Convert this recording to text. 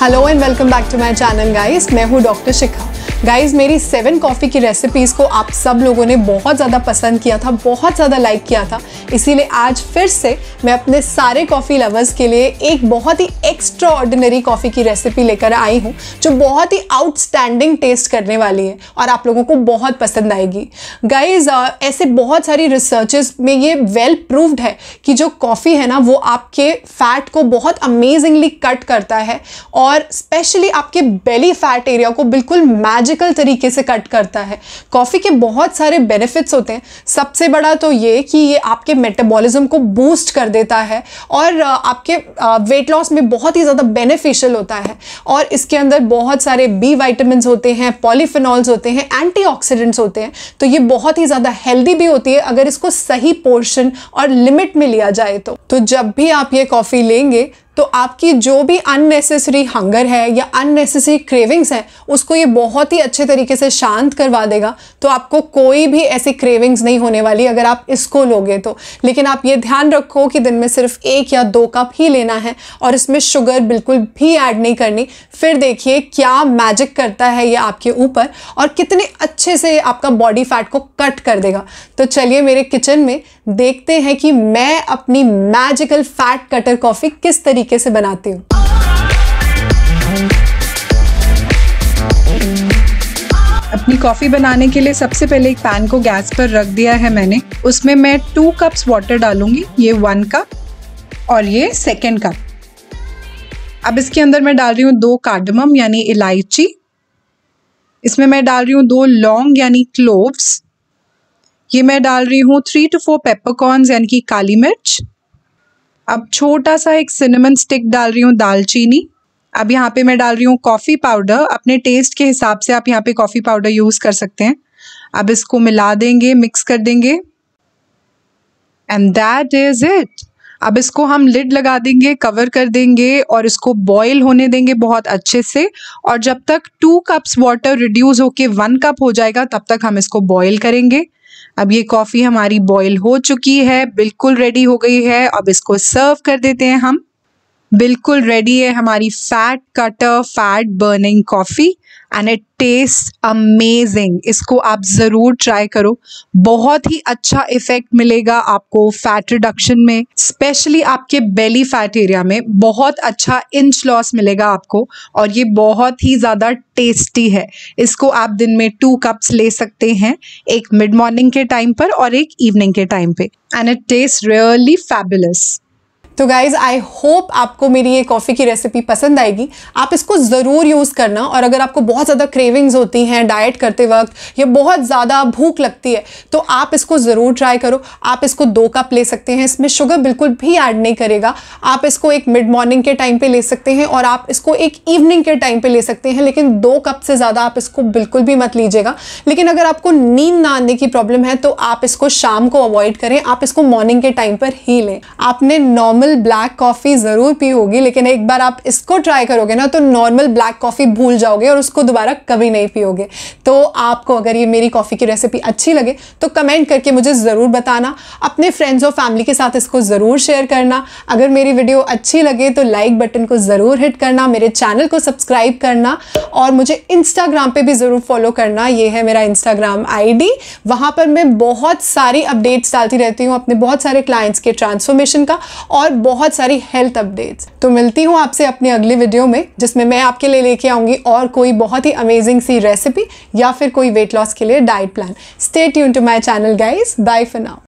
hello and welcome back to my channel guys मैं हूँ doctor Shikha guys मेरी seven coffee की रेसिपीज़ को आप सब लोगों ने बहुत ज़्यादा पसंद किया था बहुत ज़्यादा लाइक किया था इसीलिए आज फिर से मैं अपने सारे कॉफ़ी लवर्स के लिए एक बहुत ही एक्स्ट्रा ऑर्डिनरी कॉफ़ी की रेसिपी लेकर आई हूँ जो बहुत ही आउटस्टैंडिंग टेस्ट करने वाली है और आप लोगों को बहुत पसंद आएगी गाइज uh, ऐसे बहुत सारी रिसर्च में ये वेल प्रूव्ड है कि जो कॉफ़ी है ना वो आपके फैट को बहुत अमेजिंगली कट करता है और स्पेशली आपके बेली फैट एरिया को बिल्कुल मैज लॉजिकल तरीके से कट करता है कॉफ़ी के बहुत सारे बेनिफिट्स होते हैं सबसे बड़ा तो ये कि ये आपके मेटाबॉलिज्म को बूस्ट कर देता है और आपके वेट लॉस में बहुत ही ज़्यादा बेनिफिशियल होता है और इसके अंदर बहुत सारे बी वाइटमिन होते हैं पॉलीफिनॉल्स होते हैं एंटी होते हैं तो ये बहुत ही ज़्यादा हेल्दी भी होती है अगर इसको सही पोर्शन और लिमिट में लिया जाए तो, तो जब भी आप ये कॉफ़ी लेंगे तो आपकी जो भी अननेसेसरी हंगर है या अननेसेसरी क्रेविंग्स हैं उसको ये बहुत ही अच्छे तरीके से शांत करवा देगा तो आपको कोई भी ऐसी क्रेविंग्स नहीं होने वाली अगर आप इसको लोगे तो लेकिन आप ये ध्यान रखो कि दिन में सिर्फ एक या दो कप ही लेना है और इसमें शुगर बिल्कुल भी ऐड नहीं करनी फिर देखिए क्या मैजिक करता है ये आपके ऊपर और कितने अच्छे से आपका बॉडी फैट को कट कर देगा तो चलिए मेरे किचन में देखते हैं कि मैं अपनी मैजिकल फैट कटर कॉफ़ी किस तरीके तरीके से बनाती हूँ अपनी कॉफ़ी बनाने के लिए सबसे पहले एक पैन को गैस पर रख दिया है मैंने उसमें मैं टू कप्स वाटर डालूंगी ये वन कप और ये सेकेंड कप अब इसके अंदर मैं डाल रही हूँ दो कार्डमम यानी इलायची इसमें मैं डाल रही हूँ दो लौंग यानी क्लोव्स ये मैं डाल रही हूँ थ्री टू फोर पेपरकॉर्न यानी कि काली मिर्च अब छोटा सा एक सिनेमन स्टिक डाल रही हूँ दालचीनी अब यहाँ पे मैं डाल रही हूँ कॉफ़ी पाउडर अपने टेस्ट के हिसाब से आप यहाँ पे कॉफ़ी पाउडर यूज़ कर सकते हैं अब इसको मिला देंगे मिक्स कर देंगे एंड दैट इज़ इट अब इसको हम लिड लगा देंगे कवर कर देंगे और इसको बॉयल होने देंगे बहुत अच्छे से और जब तक टू कप्स वाटर रिड्यूस होके वन कप हो जाएगा तब तक हम इसको बॉयल करेंगे अब ये कॉफ़ी हमारी बॉईल हो चुकी है बिल्कुल रेडी हो गई है अब इसको सर्व कर देते हैं हम बिल्कुल रेडी है हमारी fat cutter fat burning coffee and it taste amazing इसको आप ज़रूर ट्राई करो बहुत ही अच्छा इफ़ेक्ट मिलेगा आपको फैट रिडक्शन में स्पेशली आपके बेली फैट एरिया में बहुत अच्छा इंच लॉस मिलेगा आपको और ये बहुत ही ज़्यादा टेस्टी है इसको आप दिन में टू कप्स ले सकते हैं एक मिड मॉर्निंग के टाइम पर और एक इवनिंग के टाइम पे and it taste really fabulous तो गाइज़ आई होप आपको मेरी ये कॉफ़ी की रेसिपी पसंद आएगी आप इसको ज़रूर यूज़ करना और अगर आपको बहुत ज़्यादा क्रेविंग्स होती हैं डाइट करते वक्त या बहुत ज़्यादा भूख लगती है तो आप इसको ज़रूर ट्राई करो आप इसको दो कप ले सकते हैं इसमें शुगर बिल्कुल भी ऐड नहीं करेगा आप इसको एक मिड मॉर्निंग के टाइम पे ले सकते हैं और आप इसको एक इवनिंग के टाइम पे ले सकते हैं लेकिन दो कप से ज़्यादा आप इसको बिल्कुल भी मत लीजिएगा लेकिन अगर आपको नींद ना आने की प्रॉब्लम है तो आप इसको शाम को अवॉइड करें आप इसको मॉर्निंग के टाइम पर ही लें आपने नॉर्मल नॉर्मल ब्लैक कॉफ़ी ज़रूर पी होगी लेकिन एक बार आप इसको ट्राई करोगे ना तो नॉर्मल ब्लैक कॉफ़ी भूल जाओगे और उसको दोबारा कभी नहीं पियोगे तो आपको अगर ये मेरी कॉफ़ी की रेसिपी अच्छी लगे तो कमेंट करके मुझे ज़रूर बताना अपने फ्रेंड्स और फैमिली के साथ इसको ज़रूर शेयर करना अगर मेरी वीडियो अच्छी लगे तो लाइक बटन को ज़रूर हिट करना मेरे चैनल को सब्सक्राइब करना और मुझे इंस्टाग्राम पर भी ज़रूर फॉलो करना ये है मेरा इंस्टाग्राम आई वहाँ पर मैं बहुत सारी अपडेट्स डालती रहती हूँ अपने बहुत सारे क्लाइंट्स के ट्रांसफॉर्मेशन का और बहुत सारी हेल्थ अपडेट्स तो मिलती हूँ आपसे अपने अगले वीडियो में जिसमें मैं आपके लिए लेके आऊंगी और कोई बहुत ही अमेजिंग सी रेसिपी या फिर कोई वेट लॉस के लिए डाइट प्लान स्टेट यून to my channel guys bye for now